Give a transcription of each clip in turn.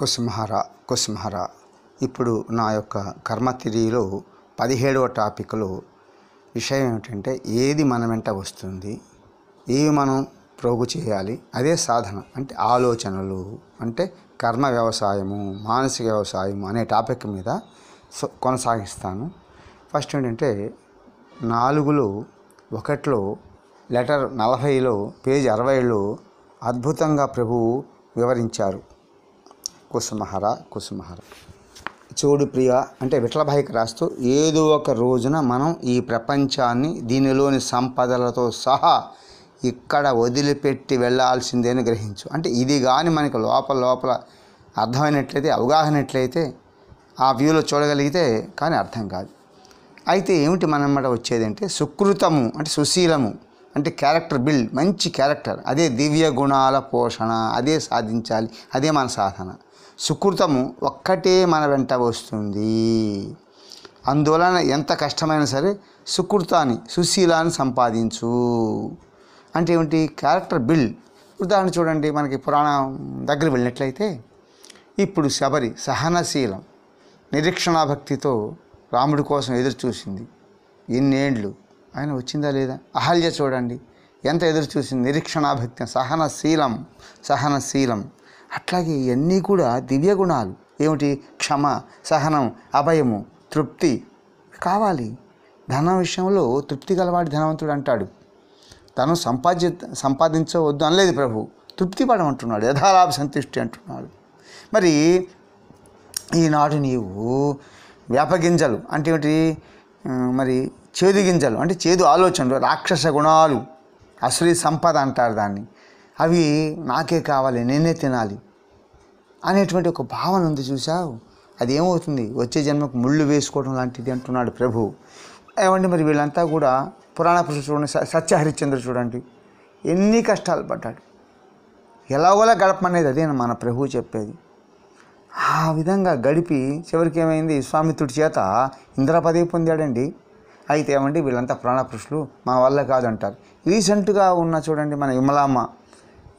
కుసుమహర కుసుమహర ఇప్పుడు నా యొక్క కర్మ తిరిగిలో పదిహేడవ టాపిక్లో విషయం ఏమిటంటే ఏది మన వెంట వస్తుంది ఏవి మనం ప్రోగు చేయాలి అదే సాధన అంటే ఆలోచనలు అంటే కర్మ వ్యవసాయము మానసిక వ్యవసాయం అనే టాపిక్ మీద కొనసాగిస్తాను ఫస్ట్ ఏంటంటే నాలుగులో ఒకటిలో లెటర్ నలభైలో పేజీ అరవైలో అద్భుతంగా ప్రభువు వివరించారు కుసుమహర కుసుమహర చూడు ప్రియ అంటే విఠలభాయికి రాస్తూ ఏదో ఒక రోజున మనం ఈ ప్రపంచాన్ని దీనిలోని సంపదలతో సహా ఇక్కడ వదిలిపెట్టి వెళ్ళాల్సిందే అని గ్రహించు అంటే ఇది కానీ మనకి లోపల లోపల అర్థమైనట్లయితే అవగాహనట్లయితే ఆ వ్యూలో చూడగలిగితే కానీ అర్థం కాదు అయితే ఏమిటి మనం మాట వచ్చేదంటే సుకృతము అంటే సుశీలము అంటే క్యారెక్టర్ బిల్డ్ మంచి క్యారెక్టర్ అదే దివ్య గుణాల పోషణ అదే సాధించాలి అదే మన సాధన సుకృతము ఒక్కటే మన వెంట వస్తుంది అందువలన ఎంత కష్టమైనా సరే సుకృతాన్ని సుశీలాన్ని సంపాదించు అంటే ఏమిటి క్యారెక్టర్ బిల్ ఉదాహరణ చూడండి మనకి పురాణం దగ్గర వెళ్ళినట్లయితే ఇప్పుడు శబరి సహనశీలం నిరీక్షణ భక్తితో రాముడి కోసం ఎదురు చూసింది ఎన్నేండ్లు ఆయన వచ్చిందా లేదా అహల్య చూడండి ఎంత ఎదురు చూసింది నిరీక్షణాభక్తి సహనశీలం సహనశీలం అట్లాగే ఇవన్నీ కూడా దివ్య గుణాలు ఏమిటి క్షమ సహనం అభయము తృప్తి కావాలి ధనం విషయంలో తృప్తి గలవాడి ధనవంతుడు అంటాడు తను సంపాద్య సంపాదించవద్దు అనలేదు ప్రభు తృప్తి పడమంటున్నాడు యథాలాభ సంతృష్టి అంటున్నాడు మరి ఈనాడు నీవు వేపగింజలు అంటే ఏమిటి మరి చేదు గింజలు అంటే చేదు ఆలోచనలు రాక్షస గుణాలు అసలు సంపద అంటారు దాన్ని అవి నాకే కావాలి నేనే తినాలి అనేటువంటి ఒక భావన ఉంది చూసావు అది ఏమవుతుంది వచ్చే జన్మకు ముళ్ళు వేసుకోవడం లాంటిది అంటున్నాడు ప్రభు ఏమండి మరి వీళ్ళంతా కూడా పురాణ పురుషు చూడండి సత్య హరిశ్చంద్ర చూడండి ఎన్ని కష్టాలు పడ్డాడు ఎలాగోలా గడపమనేది అదే మన ప్రభు చెప్పేది ఆ విధంగా గడిపి చివరికి ఏమైంది స్వామిత్రుడి చేత పదవి పొందాడండి అయితే ఏమండి వీళ్ళంతా ప్రాణపురుషులు మా వల్ల కాదంటారు రీసెంట్గా ఉన్న చూడండి మన విమలామ్మ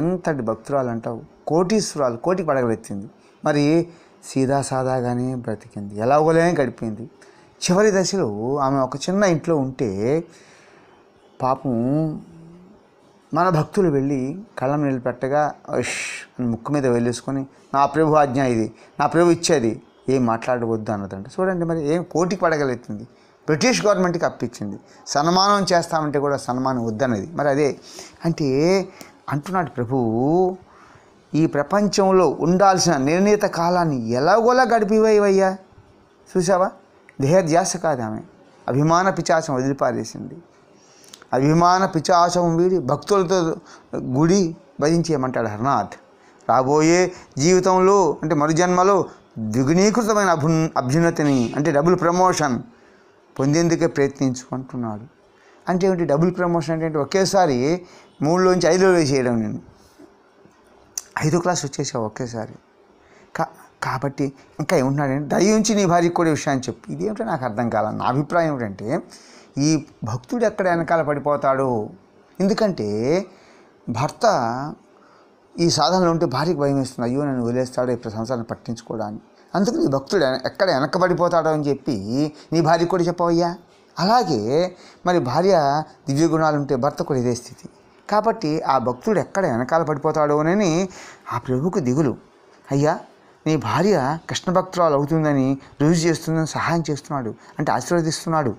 ఎంతటి భక్తురాలు అంటావు కోటీశ్వరాలు కోటి పడగలెత్తింది మరి సీదా సాదాగానే బ్రతికింది ఎలాగోలేనే గడిపింది చివరి దశలో ఆమె ఒక చిన్న ఇంట్లో ఉంటే పాపం మన భక్తులు వెళ్ళి కళ్ళం నీళ్ళు పెట్టగా అష్ అని ముక్కు మీద వెళ్ళేసుకొని నా ప్రభు ఆజ్ఞ ఇది నా ప్రభు ఇచ్చేది ఏం మాట్లాడవద్దు అన్నదంట చూడండి మరి ఏం కోటికి పడగలెత్తింది బ్రిటిష్ గవర్నమెంట్కి అప్పించింది సన్మానం చేస్తామంటే కూడా సన్మానం వద్దనేది మరి అదే అంటే అంటున్నాడు ప్రభువు ఈ ప్రపంచంలో ఉండాల్సిన నిర్ణీత కాలాన్ని ఎలాగోలా గడిపివేవయ్యా చూసావా దేహధ్యాస కాదు ఆమె అభిమాన పిచాసం వదిలిపారేసింది అభిమాన పిచాసం వీడి భక్తులతో గుడి భజించేయమంటాడు హర్నాథ్ రాబోయే జీవితంలో అంటే మరుజన్మలో ద్విగుణీకృతమైన అభున్ అభ్యున్నతిని అంటే డబుల్ ప్రమోషన్ పొందేందుకే ప్రయత్నించుకుంటున్నాడు అంటే ఏమిటి డబుల్ ప్రమోషన్ అంటే ఒకేసారి మూడులోంచి ఐదులో వేసేయడం నేను ఐదో క్లాస్ వచ్చేసావు ఒకేసారి కా కాబట్టి ఇంకా ఏమున్నాడంటే దయించి నీ భార్యకు కూడా విషయాన్ని చెప్పు ఇదేమిటో నాకు అర్థం కాల నా అభిప్రాయం ఏమిటంటే ఈ భక్తుడు ఎక్కడ వెనకాల పడిపోతాడు ఎందుకంటే భర్త ఈ సాధనలో ఉంటే భార్యకు భయం వేస్తుంది అయ్యో నన్ను వదిలేస్తాడు ఇప్పుడు సంసారం పట్టించుకోవడానికి అందుకు నీ భక్తుడు ఎక్కడ వెనకబడిపోతాడో అని చెప్పి నీ భార్య కూడా చెప్పవయ్యా అలాగే మరి భార్య దివ్య గుణాలు ఉంటే భర్త కూడా ఇదే స్థితి కాబట్టి ఆ భక్తుడు ఎక్కడ వెనకాల పడిపోతాడోనని ఆ ప్రభుకు దిగులు అయ్యా నీ భార్య కృష్ణ భక్తురాలు అవుతుందని రుజువు చేస్తుందని సహాయం చేస్తున్నాడు అంటే ఆశీర్వదిస్తున్నాడు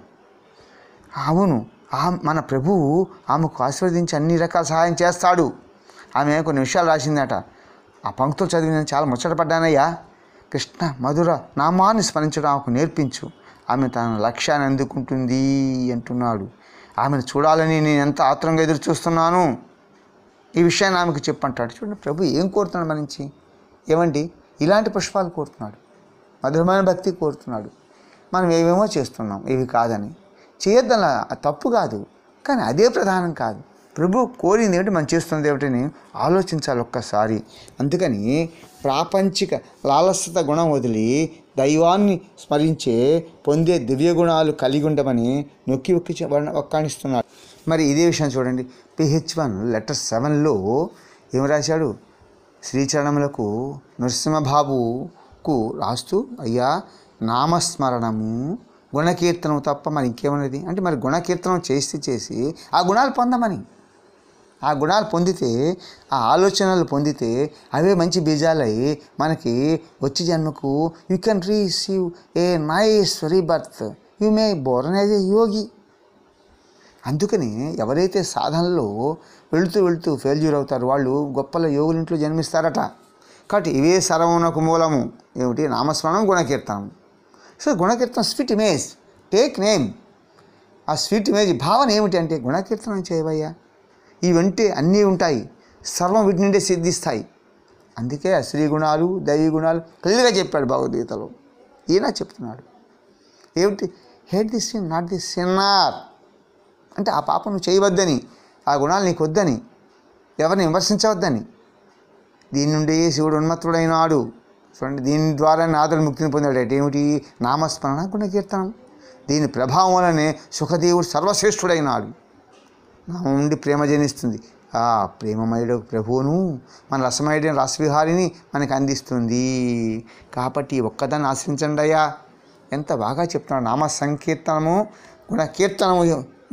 అవును ఆ మన ప్రభువు ఆమెకు ఆశీర్వదించి అన్ని రకాల సహాయం చేస్తాడు ఆమె కొన్ని విషయాలు రాసిందట ఆ పంక్తులు చదివి నేను చాలా ముచ్చటపడ్డానయ్యా కృష్ణ మధుర నామాన్ని స్మరించడం ఆమెకు నేర్పించు ఆమె తన లక్ష్యాన్ని అందుకుంటుంది అంటున్నాడు ఆమెను చూడాలని నేను ఎంత ఆత్రంగా ఎదురు చూస్తున్నాను ఈ విషయాన్ని ఆమెకు చెప్పంటాడు చూడండి ప్రభు ఏం కోరుతున్నాడు మన నుంచి ఏమండి ఇలాంటి పుష్పాలు కోరుతున్నాడు మధురమైన భక్తి కోరుతున్నాడు మనం ఏమేమో చేస్తున్నాం ఇవి కాదని చేయొద్దన తప్పు కాదు కానీ అదే ప్రధానం కాదు ప్రభు కోరింది ఏమిటి మనం చేస్తున్నది ఏమిటని ఆలోచించాలి ఒక్కసారి అందుకని ప్రాపంచిక లాలస్యత గుణం వదిలి దైవాన్ని స్మరించే పొందే దివ్య గుణాలు కలిగి ఉండమని నొక్కి ఒక్కి ఒక్కాణిస్తున్నాడు మరి ఇదే విషయం చూడండి పిహెచ్ వన్ లెటర్ సెవెన్లో ఏం రాశాడు శ్రీచరణములకు నృసింహబాబుకు రాస్తూ అయ్యా నామస్మరణము గుణకీర్తనం తప్ప మరి ఇంకేమన్నది అంటే మరి గుణకీర్తనం చేసి చేసి ఆ గుణాలు పొందమని ఆ గుణాలు పొందితే ఆ ఆలోచనలు పొందితే అవే మంచి బీజాలయ్యి మనకి వచ్చే జన్మకు you can receive a nice rebirth you may born as a yogi అందుకని ఎవరైతే సాధనలో వెళుతూ వెళుతూ ఫెయిల్యూర్ అవుతారు వాళ్ళు గొప్పల యోగుల ఇంట్లో జన్మిస్తారట కాబట్టి ఇవే సర్వమునకు మూలము ఏమిటి నామస్మరణం గుణకీర్తనం సో గుణకీర్తనం స్వీట్ ఇమేజ్ టేక్ నేమ్ ఆ స్వీట్ ఇమేజ్ భావన ఏమిటి అంటే గుణకీర్తనం చేయబయ్యా ఈ వెంటే అన్నీ ఉంటాయి సర్వం వీటి నుండే సిద్ధిస్తాయి అందుకే అశ్రీ గుణాలు దైవీ గుణాలు కలిగిగా చెప్పాడు భగవద్గీతలో ఈయన చెప్తున్నాడు ఏమిటి hate this sin not this sinner అంటే ఆ పాపం చేయవద్దని ఆ గుణాలు నీకు వద్దని ఎవరిని విమర్శించవద్దని దీని నుండి శివుడు ఉన్మత్తుడైనాడు చూడండి దీని ద్వారా నాదులు ముక్తిని పొందాడు ఏమిటి నామస్మరణ గుణకీర్తనం దీని ప్రభావం వలనే సుఖదేవుడు సర్వశ్రేష్ఠుడైనాడు నా నుండి ప్రేమ జనిస్తుంది ఆ ప్రేమమయుడు ప్రభువును మన రసమయుడైన రసవిహారిని మనకు అందిస్తుంది కాబట్టి ఒక్కదాన్ని ఆశ్రయించండి అయ్యా ఎంత బాగా చెప్తున్నాడు నామ సంకీర్తనము గుణ కీర్తనము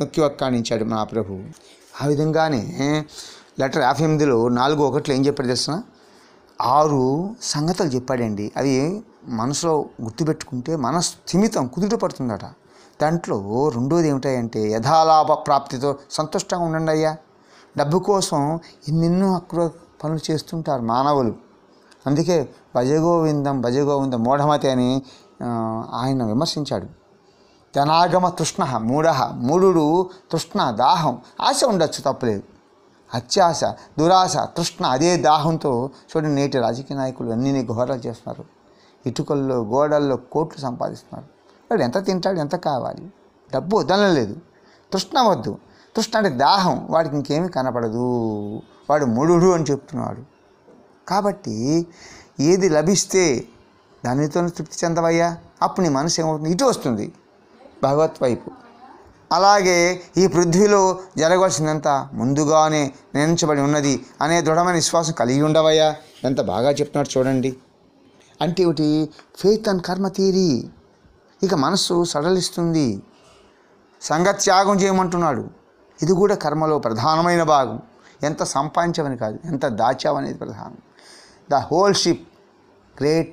నొక్కి ఒక్కాణించాడు మా ప్రభువు ఆ విధంగానే లెటర్ యాభై ఎనిమిదిలో నాలుగు ఒకటిలో ఏం చెప్పాడు తెలుసిన ఆరు సంగతులు చెప్పాడండి అవి మనసులో గుర్తుపెట్టుకుంటే మన స్థిమితం కుదుట పడుతుందట దాంట్లో రెండోది ఏమిటాయంటే యథాలాభ ప్రాప్తితో సంతుష్టంగా ఉండండి అయ్యా డబ్బు కోసం ఎన్నెన్నో అక్రో పనులు చేస్తుంటారు మానవులు అందుకే భజగోవిందం భజగోవిందం మూఢమతి అని ఆయన విమర్శించాడు ధనాగమ తృష్ణ మూఢ మూఢుడు తృష్ణ దాహం ఆశ ఉండొచ్చు తప్పలేదు అత్యాశ దురాశ తృష్ణ అదే దాహంతో చూడండి నేటి రాజకీయ నాయకులు అన్ని ఘోరాలు చేస్తున్నారు ఇటుకల్లో గోడల్లో కోట్లు సంపాదిస్తున్నారు వాడు ఎంత తింటాడు ఎంత కావాలి డబ్బు లేదు తృష్ణ వద్దు తృష్ణ అంటే దాహం వాడికి ఇంకేమీ కనపడదు వాడు ముడుడు అని చెప్తున్నాడు కాబట్టి ఏది లభిస్తే దానితోనే తృప్తి చెందవయ్యా అప్పుడు నీ మనసు ఏమవుతుంది ఇటు వస్తుంది భగవత్ వైపు అలాగే ఈ పృథ్వీలో జరగవలసిందంతా ముందుగానే నిర్ణయించబడి ఉన్నది అనే దృఢమైన విశ్వాసం కలిగి ఉండవయ్యా ఎంత బాగా చెప్తున్నాడు చూడండి అంటే ఒకటి ఫెయిత్ అండ్ కర్మ థీరీ ఇక మనస్సు సడలిస్తుంది సంగత్యాగం చేయమంటున్నాడు ఇది కూడా కర్మలో ప్రధానమైన భాగం ఎంత సంపాదించమని కాదు ఎంత దాచామనేది ప్రధానం the whole ship great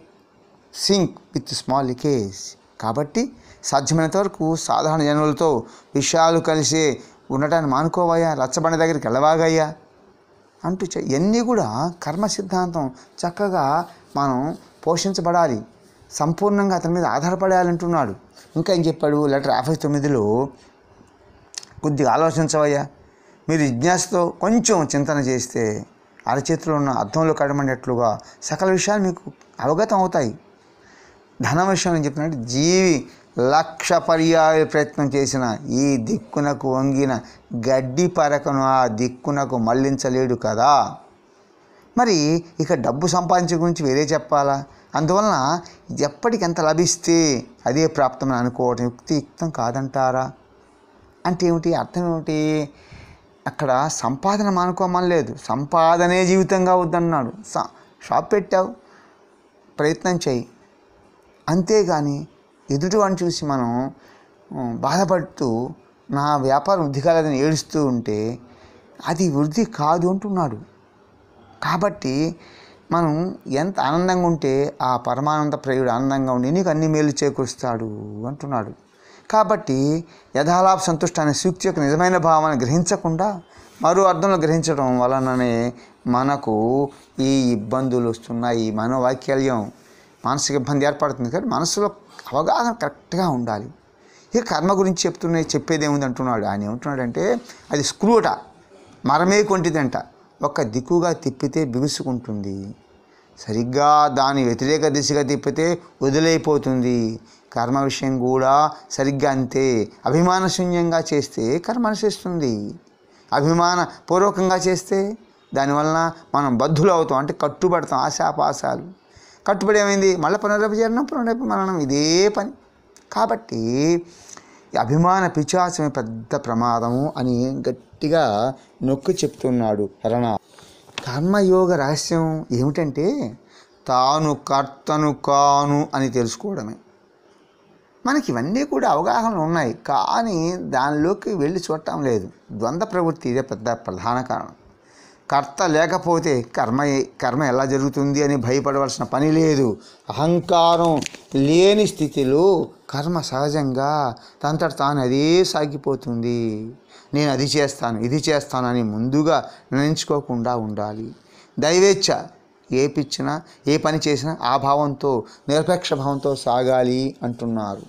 sink with small leakage కాబట్టి సాధ్యమైనంత వరకు సాధారణ జనులతో విషయాలు కలిసి ఉండటాన్ని మానుకోవయ్యా రచ్చబండ దగ్గరికి వెళ్ళవాగయ్యా అంటూ ఇవన్నీ కూడా కర్మ సిద్ధాంతం చక్కగా మనం పోషించబడాలి సంపూర్ణంగా అతని మీద ఆధారపడేయాలంటున్నాడు ఇంకా ఏం చెప్పాడు లెటర్ యాభై తొమ్మిదిలో కొద్దిగా ఆలోచించవయ్యా మీరు జిజ్ఞాసతో కొంచెం చింతన చేస్తే అరచేతిలో ఉన్న అర్థంలో కడమనేట్లుగా సకల విషయాలు మీకు అవగతం అవుతాయి ధన విషయం అని చెప్పినట్టు జీవి లక్ష పర్యాయ ప్రయత్నం చేసిన ఈ దిక్కునకు వంగిన గడ్డి పరకను ఆ దిక్కునకు మళ్లించలేడు కదా మరి ఇక డబ్బు సంపాదించే గురించి వేరే చెప్పాలా అందువలన ఎప్పటికెంత లభిస్తే అదే ప్రాప్తమని అనుకోవడం యుక్తియుక్తం కాదంటారా అంటే ఏమిటి అర్థం ఏమిటి అక్కడ సంపాదన మానుకోమని లేదు సంపాదనే జీవితంగా వద్దన్నాడు షాప్ పెట్టావు ప్రయత్నం చేయి అంతేగాని ఎదుటివాడిని చూసి మనం బాధపడుతూ నా వ్యాపారం వృద్ధి కాలేదని ఏడుస్తూ ఉంటే అది వృద్ధి కాదు అంటున్నాడు కాబట్టి మనం ఎంత ఆనందంగా ఉంటే ఆ పరమానంద ప్రయుడు ఆనందంగా ఉండి నీకు అన్ని మేలు చేకూరుస్తాడు అంటున్నాడు కాబట్టి యథాలాభ సంతుష్ట అనే సూక్తి యొక్క నిజమైన భావాన్ని గ్రహించకుండా మరో అర్థంలో గ్రహించడం వలననే మనకు ఈ ఇబ్బందులు వస్తున్నాయి మనోవాక్యాల్యం మానసిక ఇబ్బంది ఏర్పడుతుంది కానీ మనసులో అవగాహన కరెక్ట్గా ఉండాలి ఇక కర్మ గురించి చెప్తున్నాయి చెప్పేది ఏముంది అంటున్నాడు ఆయన ఏమంటున్నాడంటే అది స్క్రూట మరమే కొంటిదంట ఒక దిక్కుగా తిప్పితే బిగుసుకుంటుంది సరిగ్గా దాని వ్యతిరేక దిశగా తిప్పితే వదిలైపోతుంది కర్మ విషయం కూడా సరిగ్గా అంతే అభిమానశూన్యంగా చేస్తే కర్మ అనుసరిస్తుంది అభిమాన పూర్వకంగా చేస్తే దానివలన మనం బద్ధులు అవుతాం అంటే కట్టుబడతాం ఆశాపాశాలు కట్టుబడి ఏమైంది మళ్ళీ పునరపచరణం పునరపమరణం ఇదే పని కాబట్టి అభిమాన పిచాచమే పెద్ద ప్రమాదము అని గట్టిగా నొక్కి చెప్తున్నాడు కరణ కర్మయోగ రహస్యం ఏమిటంటే తాను కర్తను కాను అని తెలుసుకోవడమే మనకి ఇవన్నీ కూడా అవగాహనలు ఉన్నాయి కానీ దానిలోకి వెళ్ళి చూడటం లేదు ద్వంద్వ ప్రవృత్తి ఇదే పెద్ద ప్రధాన కారణం కర్త లేకపోతే కర్మ కర్మ ఎలా జరుగుతుంది అని భయపడవలసిన పని లేదు అహంకారం లేని స్థితిలో కర్మ సహజంగా తనంతట తాను అదే సాగిపోతుంది నేను అది చేస్తాను ఇది చేస్తాను అని ముందుగా నిర్ణయించుకోకుండా ఉండాలి దైవేచ్ఛ ఏ పిచ్చినా ఏ పని చేసినా ఆ భావంతో నిరపేక్ష భావంతో సాగాలి అంటున్నారు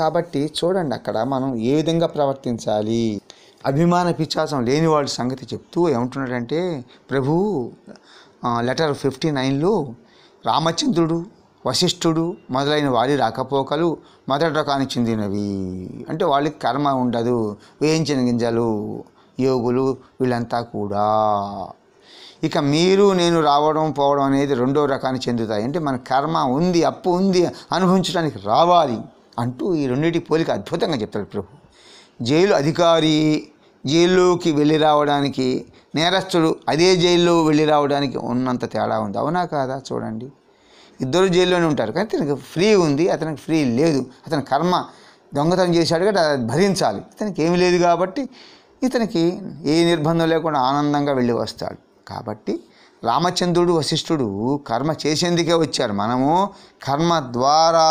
కాబట్టి చూడండి అక్కడ మనం ఏ విధంగా ప్రవర్తించాలి అభిమాన పిచ్చాసం లేని వాళ్ళ సంగతి చెప్తూ ఏమంటున్నాడంటే ప్రభు లెటర్ ఫిఫ్టీ నైన్లో రామచంద్రుడు వశిష్ఠుడు మొదలైన వారి రాకపోకలు మొదటి రకానికి చెందినవి అంటే వాళ్ళకి కర్మ ఉండదు వేయించిన గింజలు యోగులు వీళ్ళంతా కూడా ఇక మీరు నేను రావడం పోవడం అనేది రెండో రకానికి చెందుతాయి అంటే మన కర్మ ఉంది అప్పు ఉంది అనుభవించడానికి రావాలి అంటూ ఈ రెండింటి పోలిక అద్భుతంగా చెప్తాడు ప్రభు జైలు అధికారి జైల్లోకి వెళ్ళి రావడానికి నేరస్తుడు అదే జైల్లో వెళ్ళి రావడానికి ఉన్నంత తేడా ఉంది అవునా కాదా చూడండి ఇద్దరు జైల్లోనే ఉంటారు కానీ తనకి ఫ్రీ ఉంది అతనికి ఫ్రీ లేదు అతని కర్మ దొంగతనం చేశాడు కదా భరించాలి ఇతనికి ఏమి లేదు కాబట్టి ఇతనికి ఏ నిర్బంధం లేకుండా ఆనందంగా వెళ్ళి వస్తాడు కాబట్టి రామచంద్రుడు వశిష్ఠుడు కర్మ చేసేందుకే వచ్చారు మనము కర్మ ద్వారా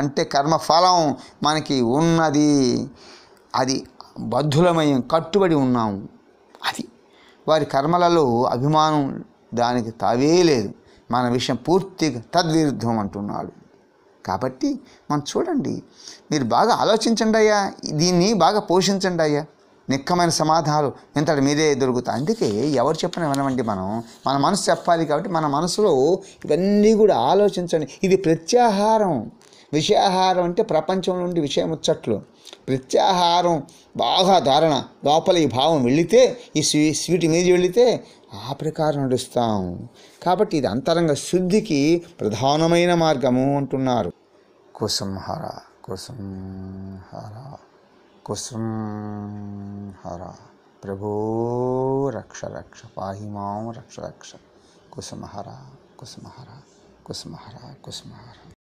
అంటే కర్మ ఫలం మనకి ఉన్నది అది బద్ధులమయం కట్టుబడి ఉన్నాము అది వారి కర్మలలో అభిమానం దానికి తావే లేదు మన విషయం పూర్తిగా తద్విరుద్ధం అంటున్నాడు కాబట్టి మనం చూడండి మీరు బాగా ఆలోచించండి అయ్యా దీన్ని బాగా పోషించండి అయ్యా నిక్కమైన సమాధానాలు ఇంతటి మీదే దొరుకుతాయి అందుకే ఎవరు చెప్పిన వినమండి మనం మన మనసు చెప్పాలి కాబట్టి మన మనసులో ఇవన్నీ కూడా ఆలోచించండి ఇది ప్రత్యాహారం విషయాహారం అంటే ప్రపంచం నుండి విషయం వచ్చట్లు ప్రత్యాహారం బాగా ధారణ లోపల ఈ భావం వెళితే ఈ స్వీ స్వీట్ మీద వెళితే ఆ ప్రకారం నడుస్తాం కాబట్టి ఇది అంతరంగ శుద్ధికి ప్రధానమైన మార్గము అంటున్నారు కుసంహార కుసంహార कुसुम हरा प्रभो रक्ष रक्ष पाही माओ रक्ष रक्ष कुसुम हरा कुसुम हरा कुसुम हरा कुसुम हरा